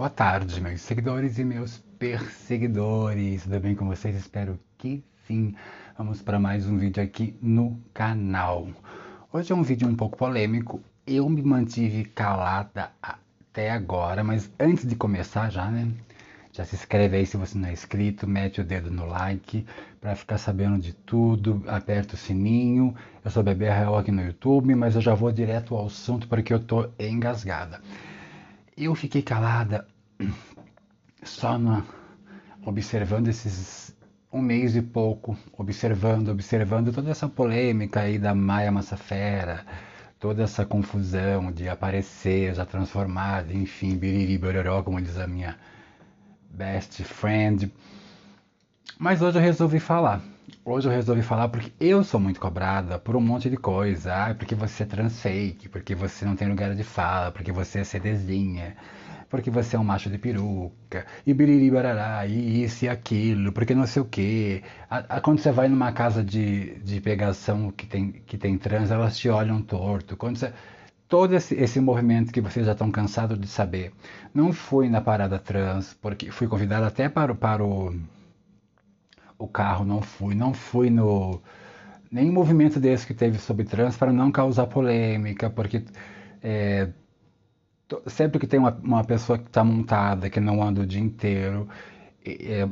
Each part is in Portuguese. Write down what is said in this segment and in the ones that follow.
Boa tarde, meus seguidores e meus perseguidores. Tudo bem com vocês? Espero que sim. Vamos para mais um vídeo aqui no canal. Hoje é um vídeo um pouco polêmico. Eu me mantive calada até agora, mas antes de começar já, né? Já se inscreve aí se você não é inscrito, mete o dedo no like para ficar sabendo de tudo, aperta o sininho. Eu sou Bebê Real aqui no YouTube, mas eu já vou direto ao assunto porque eu tô engasgada. Eu fiquei calada, só na, observando esses um mês e pouco, observando, observando toda essa polêmica aí da Maia Massafera, toda essa confusão de aparecer, já transformada, enfim, biriri, bororó, como diz a minha best friend. Mas hoje eu resolvi falar hoje eu resolvi falar porque eu sou muito cobrada por um monte de coisa. Ah, porque você é trans fake, porque você não tem lugar de fala, porque você é CDzinha, porque você é um macho de peruca, e biriri barará, e isso e aquilo, porque não sei o quê. A, a, quando você vai numa casa de, de pegação que tem, que tem trans, elas te olham torto. Quando você todo esse, esse, movimento que vocês já estão cansados de saber. Não fui na parada trans, porque fui convidada até para, para o o carro, não fui, não fui no nenhum movimento desse que teve sobre trans para não causar polêmica, porque é, sempre que tem uma, uma pessoa que está montada, que não anda o dia inteiro, é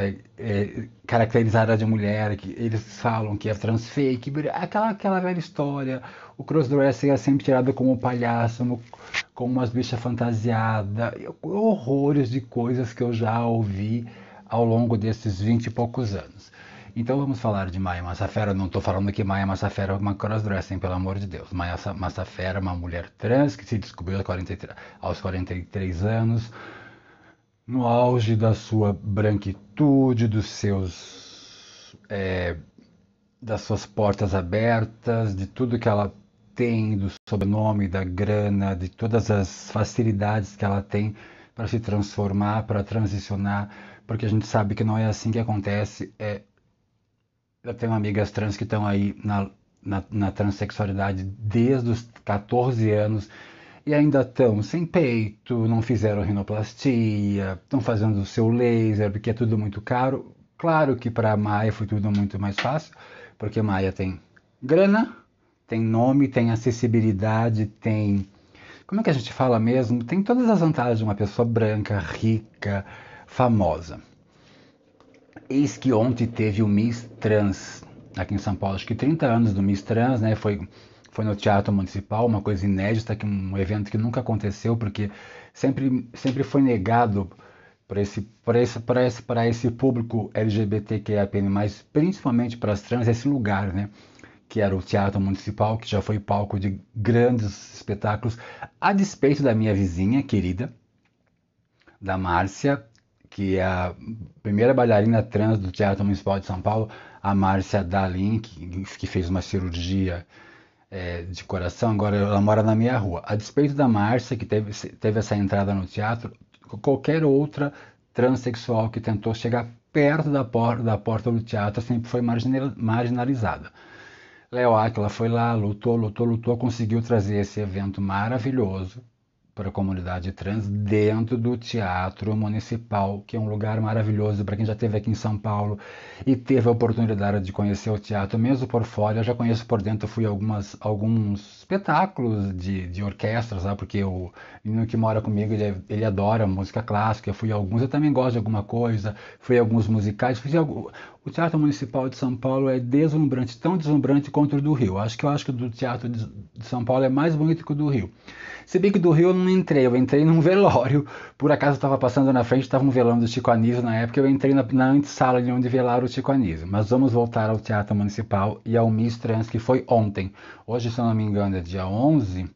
é, é, é, caracterizada de mulher, que eles falam que é trans fake, aquela, aquela velha história. O crossdresser é sempre tirado como palhaço, no, como umas bichas fantasiadas, horrores de coisas que eu já ouvi ao longo desses 20 e poucos anos. Então vamos falar de Maia Massafera. Não estou falando que Maia Massafera é uma crossdressing, pelo amor de Deus. Maia Massafera é uma mulher trans que se descobriu aos 43, aos 43 anos, no auge da sua branquitude, dos seus. É, das suas portas abertas, de tudo que ela tem, do sobrenome, da grana, de todas as facilidades que ela tem para se transformar, para transicionar porque a gente sabe que não é assim que acontece. É... Eu tenho amigas trans que estão aí na, na, na transexualidade desde os 14 anos e ainda estão sem peito, não fizeram rinoplastia, estão fazendo o seu laser, porque é tudo muito caro. Claro que para a Maia foi tudo muito mais fácil, porque Maia tem grana, tem nome, tem acessibilidade, tem. Como é que a gente fala mesmo? Tem todas as vantagens de uma pessoa branca, rica, famosa. Eis que ontem teve o Miss Trans, aqui em São Paulo, acho que 30 anos do Miss Trans, né? Foi, foi no Teatro Municipal, uma coisa inédita, que um evento que nunca aconteceu, porque sempre, sempre foi negado para esse, esse, esse, esse público LGBTQIAPN+, mas principalmente para as trans, esse lugar, né? que era o Teatro Municipal, que já foi palco de grandes espetáculos, a despeito da minha vizinha querida, da Márcia, que é a primeira bailarina trans do Teatro Municipal de São Paulo, a Márcia Dalin, que, que fez uma cirurgia é, de coração, agora ela mora na minha rua. A despeito da Márcia, que teve, teve essa entrada no teatro, qualquer outra transexual que tentou chegar perto da porta, da porta do teatro sempre foi marginalizada. Léo Aquila foi lá, lutou, lutou, lutou, conseguiu trazer esse evento maravilhoso para a comunidade trans dentro do Teatro Municipal, que é um lugar maravilhoso para quem já esteve aqui em São Paulo e teve a oportunidade de conhecer o teatro, mesmo por fora, eu já conheço por dentro, fui algumas alguns espetáculos de, de orquestras, sabe? porque o menino que mora comigo, ele, é, ele adora música clássica, eu fui a alguns, eu também gosto de alguma coisa, fui a alguns musicais, fiz O Teatro Municipal de São Paulo é deslumbrante, tão deslumbrante quanto o do Rio. Acho que eu acho que o do Teatro de, de São Paulo é mais bonito que o do Rio. Se bem que do Rio eu não entrei, eu entrei num velório, por acaso eu estava passando na frente, estava um velão do Chico Anísio na época, eu entrei na, na antessala ali onde velaram o Chico Anísio. Mas vamos voltar ao Teatro Municipal e ao Miss Trans, que foi ontem. Hoje, se eu não me engano, ainda, dia 11.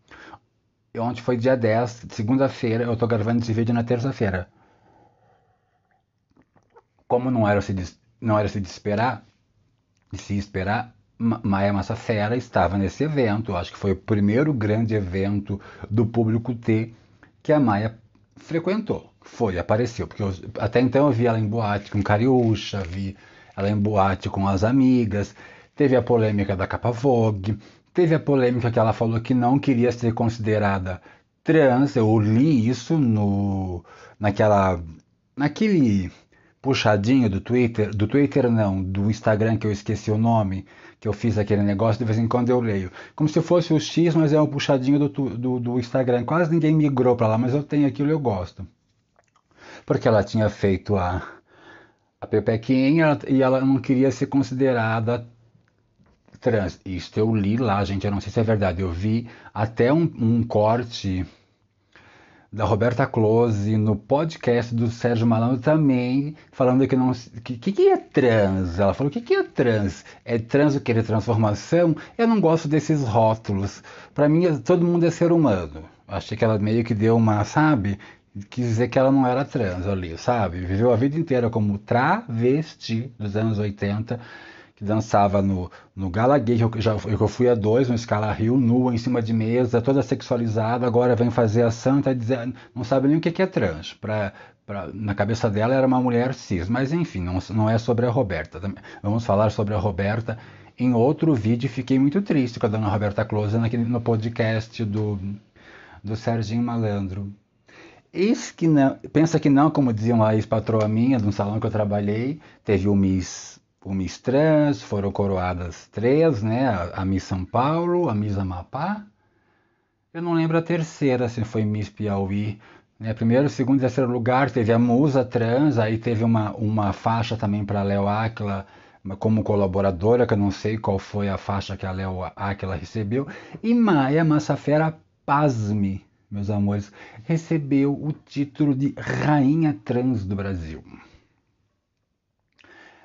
Ontem foi dia 10, segunda-feira. Eu tô gravando esse vídeo na terça-feira. Como não era se, não era se de esperar, se esperar, Maia Massafera estava nesse evento. acho que foi o primeiro grande evento do público T que a Maia frequentou. Foi, apareceu. Porque eu, até então eu vi ela em boate com Cariúcha, vi ela em boate com as amigas. Teve a polêmica da capa Vogue, Teve a polêmica que ela falou que não queria ser considerada trans. Eu li isso no naquela naquele puxadinho do Twitter, do Twitter não, do Instagram que eu esqueci o nome, que eu fiz aquele negócio, de vez em quando eu leio. Como se fosse o X, mas é um puxadinho do, do, do Instagram. Quase ninguém migrou para lá, mas eu tenho aquilo e eu gosto. Porque ela tinha feito a, a Pepequinha e ela não queria ser considerada trans. Isso eu li lá, gente, eu não sei se é verdade. Eu vi até um, um corte da Roberta Close no podcast do Sérgio Malandro também, falando que não. O que, que, é trans? Ela falou: o que, que é trans? É trans o que? É transformação? Eu não gosto desses rótulos. Para mim, é, todo mundo é ser humano. Achei que ela meio que deu uma, sabe? Quis dizer que ela não era trans ali, sabe? Viveu a vida inteira como travesti dos anos 80 que dançava no, no Gala Gay, que eu, já, eu fui a dois, no escala Rio, nua, em cima de mesa, toda sexualizada, agora vem fazer a santa dizer, não sabe nem o que é trans. Pra, pra, na cabeça dela era uma mulher cis, mas enfim, não, não é sobre a Roberta. Vamos falar sobre a Roberta em outro vídeo fiquei muito triste com a dona Roberta Close naquele, no podcast do, do Serginho Malandro. Eis que não, pensa que não, como diziam uma ex-patroa minha de um salão que eu trabalhei, teve o Miss por Trans foram coroadas três, né? A, Miss São Paulo, a Miss Amapá. Eu não lembro a terceira, se foi Miss Piauí. Né? Primeiro, segundo e terceiro lugar, teve a Musa Trans, aí teve uma, uma faixa também para Léo Áquila como colaboradora, que eu não sei qual foi a faixa que a Léo Áquila recebeu. E Maia Massafera, pasme, meus amores, recebeu o título de Rainha Trans do Brasil.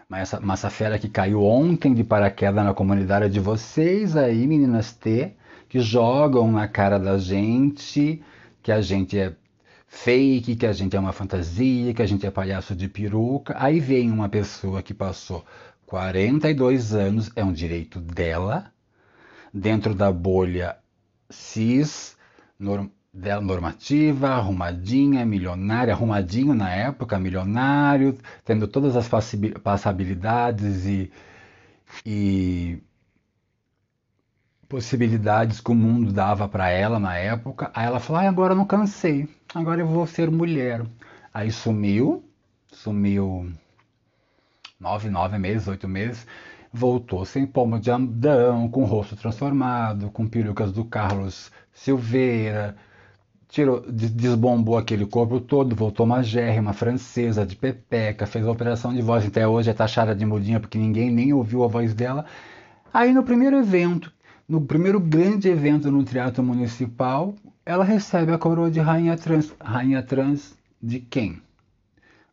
Mas essa massa fera que caiu ontem de paraquedas na comunidade de vocês aí, meninas T, que jogam na cara da gente que a gente é fake, que a gente é uma fantasia, que a gente é palhaço de peruca. Aí vem uma pessoa que passou 42 anos, é um direito dela, dentro da bolha cis, dela normativa, arrumadinha, milionária, arrumadinho na época, milionário, tendo todas as passabilidades e, e possibilidades que o mundo dava para ela na época. Aí ela falou: ah, agora eu não cansei, agora eu vou ser mulher. Aí sumiu, sumiu nove, nove meses, oito meses. Voltou sem pomo de Adão, com o rosto transformado, com perucas do Carlos Silveira, tirou, desbombou aquele corpo todo, voltou uma gérrima francesa de pepeca, fez a operação de voz, até hoje é taxada de mudinha porque ninguém nem ouviu a voz dela. Aí no primeiro evento, no primeiro grande evento no Teatro Municipal, ela recebe a coroa de rainha trans. Rainha trans de quem?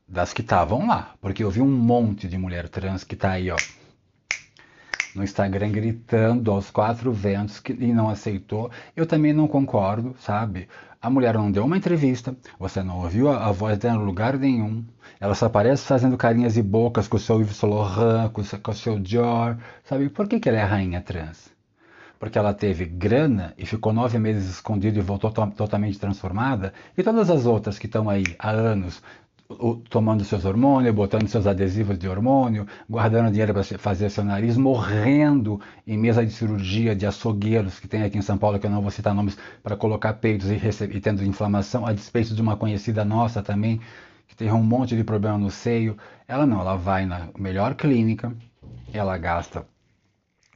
Das que estavam lá, porque eu vi um monte de mulher trans que tá aí, ó, no Instagram gritando aos quatro ventos que, e não aceitou. Eu também não concordo, sabe? A mulher não deu uma entrevista, você não ouviu a, a voz dela em lugar nenhum. Ela só aparece fazendo carinhas e bocas com o seu Yves Saint Laurent, com, com o seu Dior. Sabe por que, que ela é rainha trans? Porque ela teve grana e ficou nove meses escondida e voltou to totalmente transformada. E todas as outras que estão aí há anos tomando seus hormônios, botando seus adesivos de hormônio, guardando dinheiro para fazer seu nariz, morrendo em mesa de cirurgia de açougueiros que tem aqui em São Paulo, que eu não vou citar nomes, para colocar peitos e, e tendo inflamação, a despeito de uma conhecida nossa também, que tem um monte de problema no seio. Ela não, ela vai na melhor clínica, ela gasta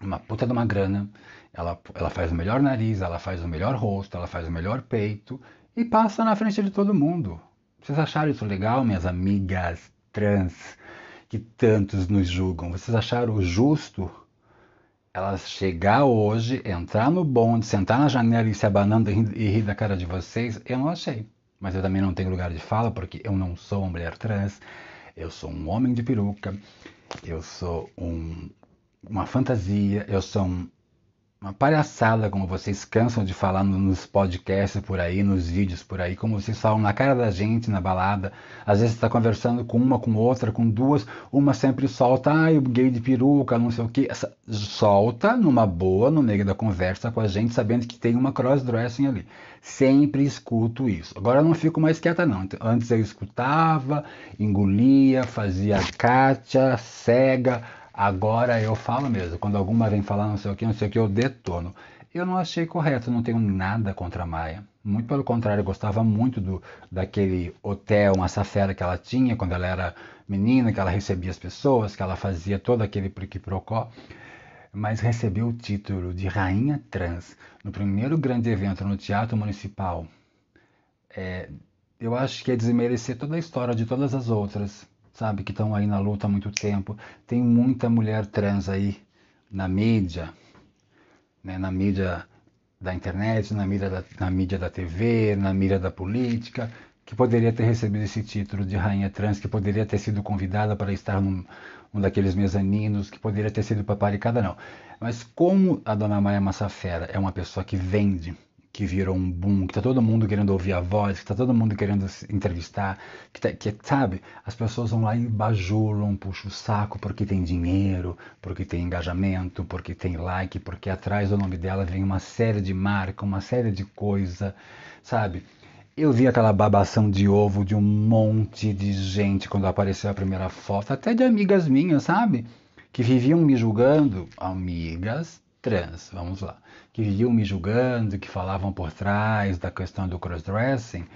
uma puta de uma grana, ela, ela faz o melhor nariz, ela faz o melhor rosto, ela faz o melhor peito e passa na frente de todo mundo. Vocês acharam isso legal, minhas amigas trans que tantos nos julgam? Vocês acharam justo elas chegar hoje, entrar no bonde, sentar na janela e se abanando e rir da cara de vocês? Eu não achei. Mas eu também não tenho lugar de fala porque eu não sou uma mulher trans, eu sou um homem de peruca, eu sou um, uma fantasia, eu sou um uma palhaçada como vocês cansam de falar nos podcasts por aí, nos vídeos por aí, como vocês falam na cara da gente, na balada. Às vezes está conversando com uma, com outra, com duas, uma sempre solta, ai, ah, o gay de peruca, não sei o que. Solta numa boa, no meio da conversa com a gente, sabendo que tem uma crossdressing ali. Sempre escuto isso. Agora eu não fico mais quieta, não. Então, antes eu escutava, engolia, fazia cátia, cega Agora eu falo mesmo. Quando alguma vem falar não sei o que, não sei o que, eu detono. Eu não achei correto, não tenho nada contra a Maia. Muito pelo contrário, eu gostava muito do, daquele hotel, uma safera que ela tinha quando ela era menina, que ela recebia as pessoas, que ela fazia todo aquele priquiprocó. Mas recebeu o título de Rainha Trans no primeiro grande evento no Teatro Municipal. É, eu acho que é desmerecer toda a história de todas as outras sabe, que estão aí na luta há muito tempo. Tem muita mulher trans aí na mídia, né, na mídia da internet, na mídia da, na mídia da TV, na mídia da política, que poderia ter recebido esse título de rainha trans, que poderia ter sido convidada para estar num, um daqueles mezaninos, que poderia ter sido paparicada, não. Mas como a dona Maia Massafera é uma pessoa que vende, que virou um boom, que tá todo mundo querendo ouvir a voz, que tá todo mundo querendo se entrevistar, que, tá, que sabe, as pessoas vão lá e bajulam, puxam o saco porque tem dinheiro, porque tem engajamento, porque tem like, porque atrás do nome dela vem uma série de marca, uma série de coisa, sabe? Eu vi aquela babação de ovo de um monte de gente quando apareceu a primeira foto, até de amigas minhas, sabe? Que viviam me julgando, amigas, trans, vamos lá, que viviam me julgando, que falavam por trás da questão do crossdressing,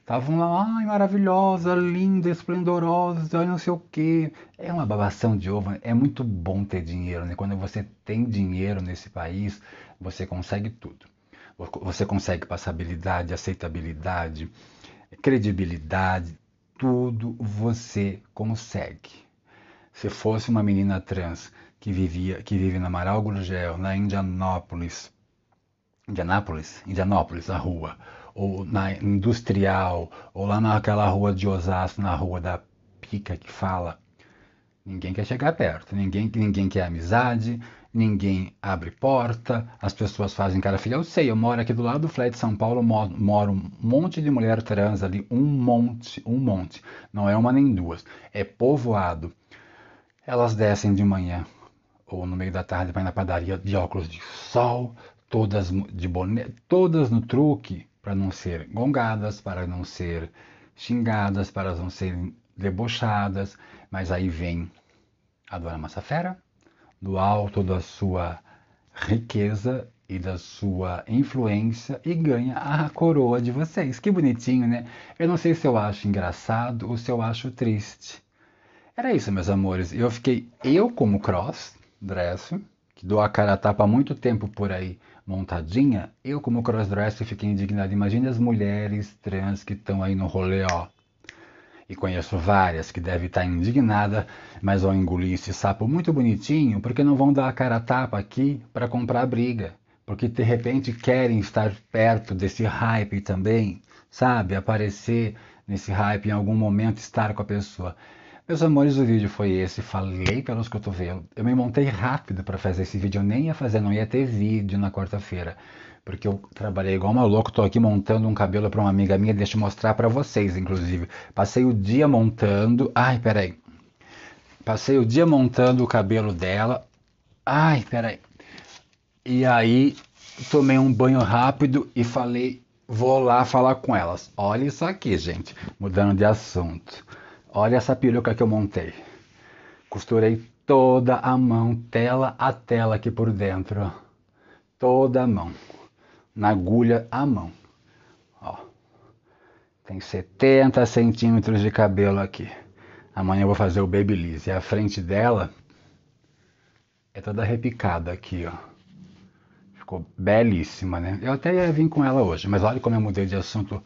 estavam lá, ai, maravilhosa, linda, esplendorosa, não sei o quê. É uma babação de ovo, é muito bom ter dinheiro, né? Quando você tem dinheiro nesse país, você consegue tudo. Você consegue passabilidade, aceitabilidade, credibilidade, tudo você consegue se fosse uma menina trans que vivia que vive na Amaral Gurgel, na Indianópolis, Indianápolis, Indianópolis, na rua, ou na Industrial, ou lá naquela rua de Osasco, na rua da Pica que fala, ninguém quer chegar perto, ninguém, ninguém quer amizade, ninguém abre porta, as pessoas fazem cara filha, Eu sei, eu moro aqui do lado do flat de São Paulo, moro, moro um monte de mulher trans ali, um monte, um monte. Não é uma nem duas. É povoado elas descem de manhã ou no meio da tarde, vai na padaria de óculos de sol, todas de boné, todas no truque, para não ser gongadas, para não ser xingadas, para não serem debochadas. Mas aí vem a Dona Massafera, do alto da sua riqueza e da sua influência e ganha a coroa de vocês. Que bonitinho, né? Eu não sei se eu acho engraçado ou se eu acho triste. Era isso, meus amores. Eu fiquei eu como cross dresser, que dou a cara a tapa há muito tempo por aí montadinha. Eu como cross dresser fiquei indignado. Imagine as mulheres trans que estão aí no rolê, ó. E conheço várias que devem estar tá indignada, mas vão engolir esse sapo muito bonitinho porque não vão dar a cara a tapa aqui para comprar briga porque de repente querem estar perto desse hype também, sabe? Aparecer nesse hype em algum momento, estar com a pessoa. Meus amores, o vídeo foi esse, falei pelos cotovelos. Eu me montei rápido para fazer esse vídeo, eu nem ia fazer, não ia ter vídeo na quarta-feira. Porque eu trabalhei igual maluco tô aqui montando um cabelo para uma amiga minha, deixa eu mostrar para vocês, inclusive. Passei o dia montando, ai, peraí. Passei o dia montando o cabelo dela, ai, peraí. E aí, tomei um banho rápido e falei, vou lá falar com elas. Olha isso aqui, gente, mudando de assunto. Olha essa peruca que eu montei. Costurei toda a mão, tela a tela aqui por dentro. Toda a mão. Na agulha, a mão. Ó. Tem 70 centímetros de cabelo aqui. Amanhã eu vou fazer o Babyliss. E a frente dela é toda repicada aqui, ó. Ficou belíssima, né? Eu até ia vir com ela hoje, mas olha como eu mudei de assunto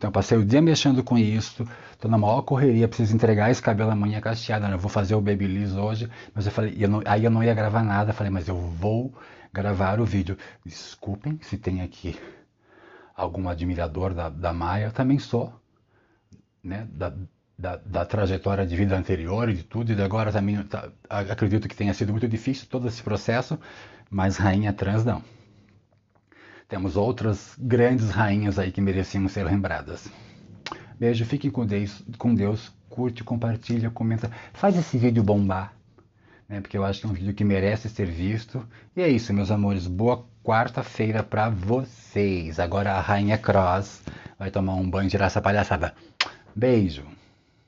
então eu passei o dia mexendo com isso, tô na maior correria, preciso entregar esse cabelo amanhã cacheado, eu vou fazer o babyliss hoje, mas eu falei, eu não, aí eu não ia gravar nada, falei, mas eu vou gravar o vídeo. Desculpem se tem aqui algum admirador da, da Maia, eu também sou, né, da, da, da trajetória de vida anterior e de tudo, e de agora também tá, acredito que tenha sido muito difícil todo esse processo, mas rainha trans não. Temos outras grandes rainhas aí que mereciam ser lembradas. Beijo, fiquem com Deus, com Deus curte, compartilha, comenta. Faz esse vídeo bombar, né? Porque eu acho que é um vídeo que merece ser visto. E é isso, meus amores. Boa quarta-feira para vocês. Agora a Rainha Cross vai tomar um banho e tirar essa palhaçada. Beijo!